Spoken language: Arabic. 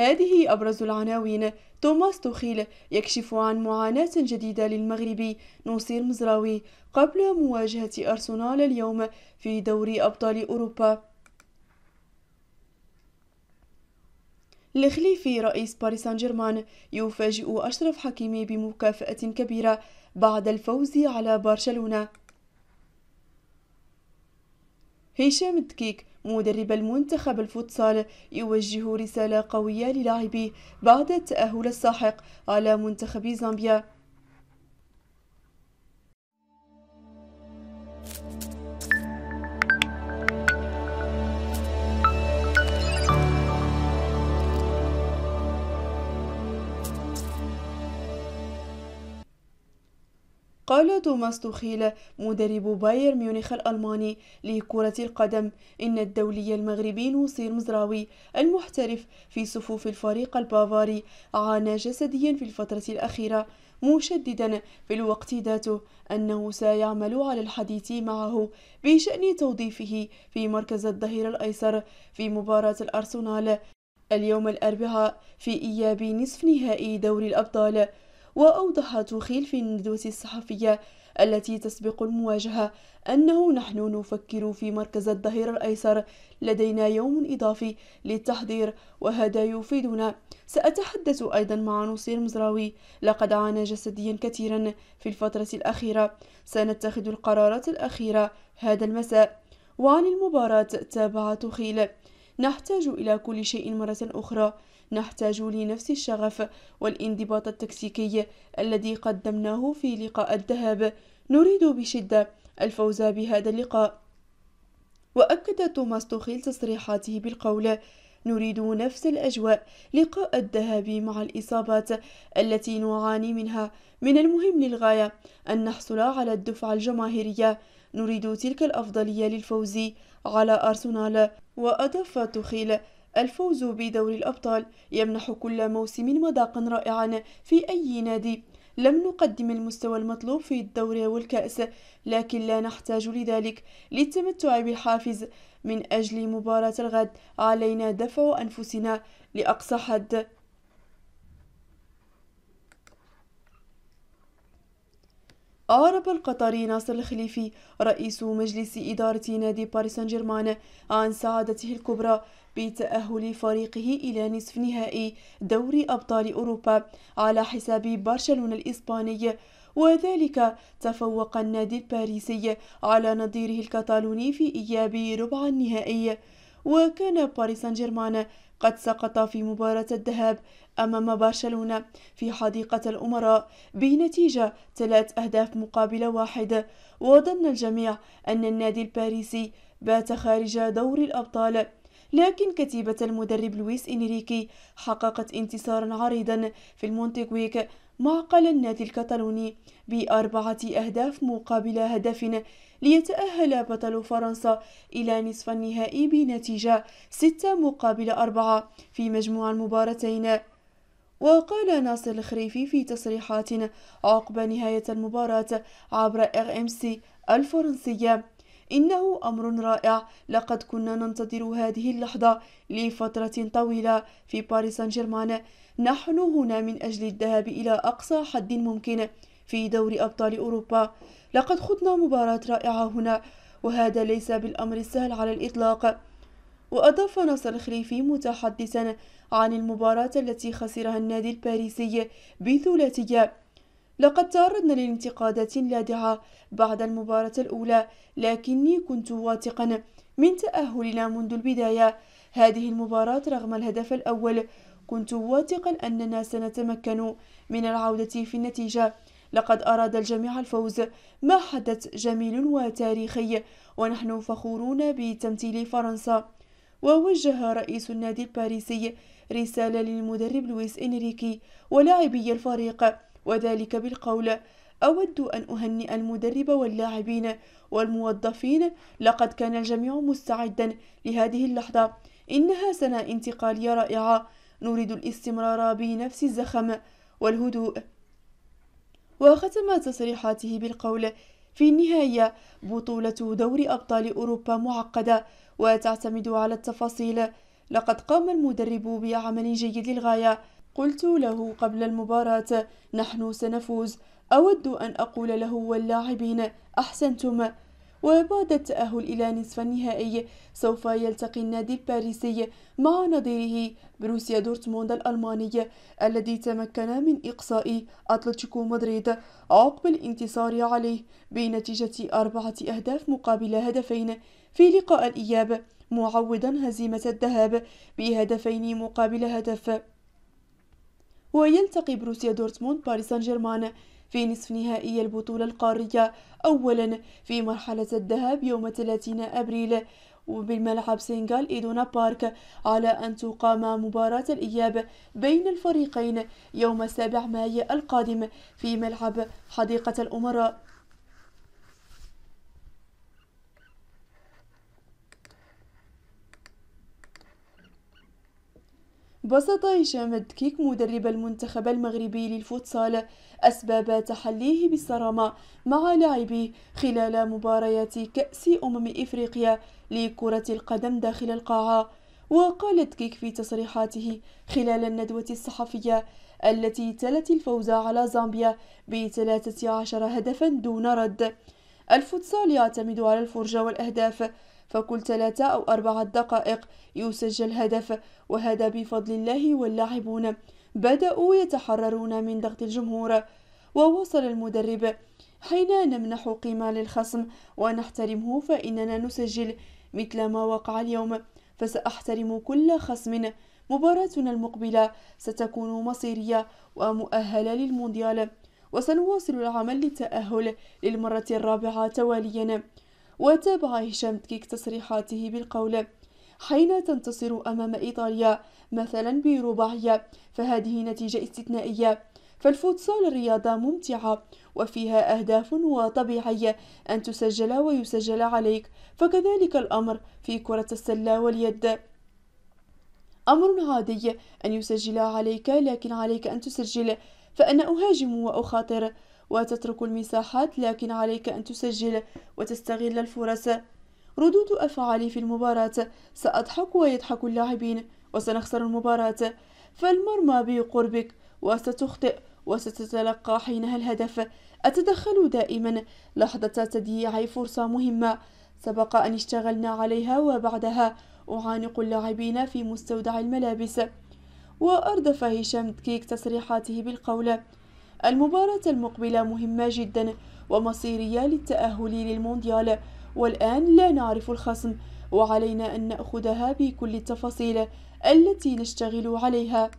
هذه أبرز العناوين توماس توخيل يكشف عن معاناة جديدة للمغربي نصير مزراوي قبل مواجهة أرسنال اليوم في دوري أبطال أوروبا الخليفي رئيس باريس سان جيرمان يفاجئ أشرف حكيمي بمكافأة كبيرة بعد الفوز على برشلونة هشام الدكيك مدرب المنتخب الفوتسال يوجه رسالة قوية للاعبيه بعد التأهل الساحق على منتخب زامبيا قال توماس توخيل مدرب باير ميونخ الألماني لكرة القدم إن الدولي المغربي نوصير مزراوي المحترف في صفوف الفريق البافاري عانى جسديا في الفترة الأخيرة مشددا في الوقت ذاته أنه سيعمل على الحديث معه بشأن توظيفه في مركز الظهير الأيسر في مباراة الأرسنال اليوم الأربعاء في إياب نصف نهائي دوري الأبطال وأوضح توخيل في الندوة الصحفية التي تسبق المواجهة أنه نحن نفكر في مركز الظهير الأيسر لدينا يوم إضافي للتحضير وهذا يفيدنا سأتحدث أيضا مع نصير مزراوي لقد عانى جسديا كثيرا في الفترة الأخيرة سنتخذ القرارات الأخيرة هذا المساء وعن المباراة تابع توخيل نحتاج إلى كل شيء مرة أخرى نحتاج لنفس الشغف والانضباط التكتيكي الذي قدمناه في لقاء الذهاب نريد بشدة الفوز بهذا اللقاء وأكد توماس توخيل تصريحاته بالقول نريد نفس الأجواء لقاء الذهاب مع الإصابات التي نعاني منها من المهم للغاية أن نحصل على الدفعة الجماهيرية نريد تلك الأفضلية للفوز على أرسنال وأضاف توخيل الفوز بدور الأبطال يمنح كل موسم مذاقا رائعا في أي نادي لم نقدم المستوى المطلوب في الدوري والكأس لكن لا نحتاج لذلك للتمتع بالحافز من أجل مباراة الغد علينا دفع أنفسنا لأقصى حد أعرب القطري ناصر الخليفي رئيس مجلس إدارة نادي باريس سان جيرمان عن سعادته الكبرى بتأهل فريقه إلى نصف نهائي دوري أبطال أوروبا على حساب برشلونة الإسباني وذلك تفوق النادي الباريسي على نظيره الكتالوني في إياب ربع النهائي وكان باريس سان جيرمان قد سقط في مباراة الذهاب أمام برشلونة في حديقة الأمراء بنتيجة ثلاث أهداف مقابل واحد وظن الجميع أن النادي الباريسي بات خارج دور الأبطال لكن كتيبة المدرب لويس إنريكي حققت انتصارا عريضا في المونتيغويك معقل النادي الكتالوني بأربعة أهداف مقابل هدف ليتأهل بطل فرنسا إلى نصف النهائي بنتيجة ستة مقابل أربعة في مجموع المباراتين وقال ناصر الخريفي في تصريحات عقب نهاية المباراة عبر ار ام سي الفرنسية إنه أمر رائع لقد كنا ننتظر هذه اللحظة لفترة طويلة في باريس سان جيرمان نحن هنا من أجل الذهاب إلى أقصى حد ممكن في دور أبطال أوروبا لقد خضنا مباراة رائعة هنا وهذا ليس بالأمر السهل على الإطلاق وأضاف نصر الخليفي متحدثا عن المباراة التي خسرها النادي الباريسي بثلاثية لقد تعرضنا لانتقادات لاذعة بعد المباراة الأولى لكني كنت واثقا من تأهلنا منذ البداية هذه المباراة رغم الهدف الأول كنت واثقا أننا سنتمكن من العودة في النتيجة لقد أراد الجميع الفوز ما حدث جميل وتاريخي ونحن فخورون بتمثيل فرنسا ووجه رئيس النادي الباريسي رسالة للمدرب لويس إنريكي ولاعبي الفريق وذلك بالقول أود أن أهنئ المدرب واللاعبين والموظفين لقد كان الجميع مستعدا لهذه اللحظة إنها سنة انتقالية رائعة نريد الاستمرار بنفس الزخم والهدوء وختم تصريحاته بالقول في النهاية بطولة دور أبطال أوروبا معقدة وتعتمد على التفاصيل لقد قام المدرب بعمل جيد للغاية قلت له قبل المباراة نحن سنفوز أود أن أقول له واللاعبين أحسنتم وبعد التأهل إلى نصف النهائي سوف يلتقي النادي الباريسي مع نظيره بروسيا دورتموند الألماني الذي تمكن من إقصاء أتلتيكو مدريد عقب الانتصار عليه بنتيجة أربعة أهداف مقابل هدفين في لقاء الإياب معوضا هزيمة الذهاب بهدفين مقابل هدف ويلتقي بروسيا دورتموند باريس سان جيرمان في نصف نهائي البطولة القارية أولا في مرحلة الذهاب يوم 30 أبريل وبالملعب سينغال إيدونا بارك على أن تقام مباراة الإياب بين الفريقين يوم 7 مايو القادم في ملعب حديقة الأمراء بسط هشام الدكيك مدرب المنتخب المغربي للفوتسال أسباب تحليه بالصرامة مع لاعبيه خلال مباريات كأس أمم إفريقيا لكرة القدم داخل القاعة وقال الدكيك في تصريحاته خلال الندوة الصحفية التي تلت الفوز على زامبيا بثلاثة عشر هدفا دون رد الفوتسال يعتمد على الفرجة والأهداف فكل ثلاثة أو أربعة دقائق يسجل هدف وهذا بفضل الله واللاعبون بدأوا يتحررون من ضغط الجمهور ووصل المدرب حين نمنح قيمة للخصم ونحترمه فإننا نسجل مثل ما وقع اليوم فسأحترم كل خصم مباراتنا المقبلة ستكون مصيرية ومؤهلة للمونديال وسنواصل العمل للتأهل للمرة الرابعة تواليا وتابع هشام دكيك تصريحاته بالقول حين تنتصر أمام إيطاليا مثلا برباعية فهذه نتيجة استثنائية فالفوتسال رياضة ممتعة وفيها أهداف وطبيعية أن تسجل ويسجل عليك فكذلك الأمر في كرة السلة واليد أمر عادي أن يسجل عليك لكن عليك أن تسجل فأنا أهاجم وأخاطر وتترك المساحات لكن عليك أن تسجل وتستغل الفرص ردود أفعالي في المباراة سأضحك ويضحك اللاعبين وسنخسر المباراة فالمرمى بقربك وستخطئ وستتلقى حينها الهدف أتدخل دائما لحظة تضييع فرصة مهمة سبق أن اشتغلنا عليها وبعدها أعانق اللاعبين في مستودع الملابس وأردف هشام كيك تصريحاته بالقول المباراة المقبلة مهمة جدا ومصيرية للتأهل للمونديال والآن لا نعرف الخصم وعلينا أن نأخذها بكل التفاصيل التي نشتغل عليها